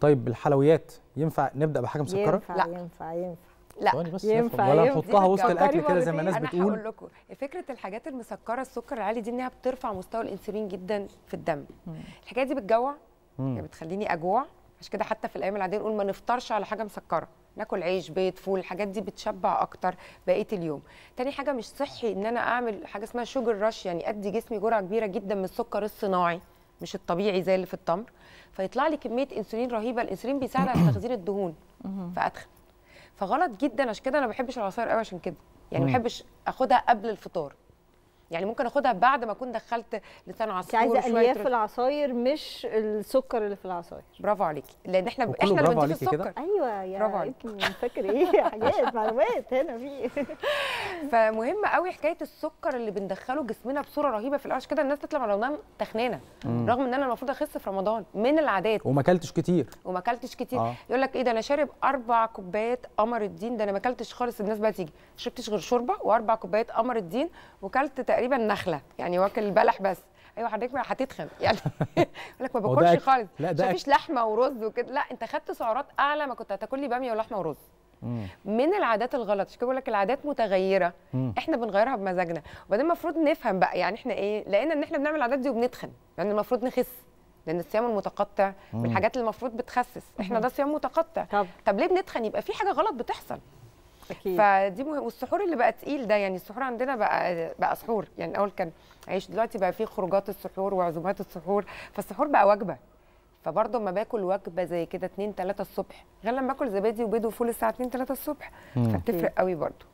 طيب الحلويات ينفع نبدا بحاجه مسكره؟ ينفع لا ينفع ينفع لا بس ينفع ولا نحطها وسط الاكل كده زي ما الناس بتقول انا هقول لكم فكره الحاجات المسكره السكر العالي دي انها بترفع مستوى الانسولين جدا في الدم الحكايه دي بتجوع يعني بتخليني اجوع عشان كده حتى في الايام العاديه نقول ما نفطرش على حاجه مسكره ناكل عيش بيض فول الحاجات دي بتشبع اكتر بقيه اليوم تاني حاجه مش صحي ان انا اعمل حاجه اسمها شوجر رش يعني ادي جسمي جرعه كبيره جدا من السكر الصناعي مش الطبيعي زي اللي في التمر فيطلع لي كميه انسولين رهيبه الانسولين بيساعد على تخزين الدهون فاتخن فغلط جدا عشان كده انا ما بحبش العصاير قوي عشان كده يعني ما بحبش اخدها قبل الفطار يعني ممكن اخدها بعد ما اكون دخلت لسان عصفور عايزه الياف في العصاير مش السكر اللي في العصاير برافو عليكي لان احنا احنا اللي بنضيف السكر كده؟ ايوه يا انت فاكر ايه حاجات معلومات هنا في فمهم قوي حكايه السكر اللي بندخله جسمنا بصوره رهيبه في الاول كده الناس تطلع من تخنانه رغم ان انا المفروض اخس في رمضان من العادات وما اكلتش كتير وما اكلتش كتير آه. يقول لك ايه ده انا شارب اربع كوبايات قمر الدين ده انا ما اكلتش خالص الناس بقى تيجي شربتش غير شوربه واربع كوبايات قمر الدين وكلت تقريبا نخله يعني واكل البلح بس ايوه حضرتك هتتخن يعني يقول لك ما باكلش خالص لا ده مفيش لحمه ورز وكده لا انت خدت سعرات اعلى ما كنت هتاكل لي باميه ولحمه ورز مم. من العادات الغلط عشان كده بقول لك العادات متغيره مم. احنا بنغيرها بمزاجنا وبعدين المفروض نفهم بقى يعني احنا ايه لقينا ان احنا بنعمل العادات دي وبنتخن يعني المفروض نخس لان الصيام المتقطع من الحاجات اللي المفروض بتخسس احنا ده صيام متقطع طب. طب ليه بنتخن يبقى في حاجه غلط بتحصل أكيد. فدي مهم والسحور اللي بقى تقيل ده يعني السحور عندنا بقى بقى سحور يعني الاول كان عيش دلوقتي بقى في خروجات السحور وعزومات السحور فالسحور بقى وجبه فبرضه اما باكل وجبه زي كده 2 3 الصبح غير لما باكل زبادي وبيض وفول الساعه 2 3 الصبح فبتفرق قوي برضه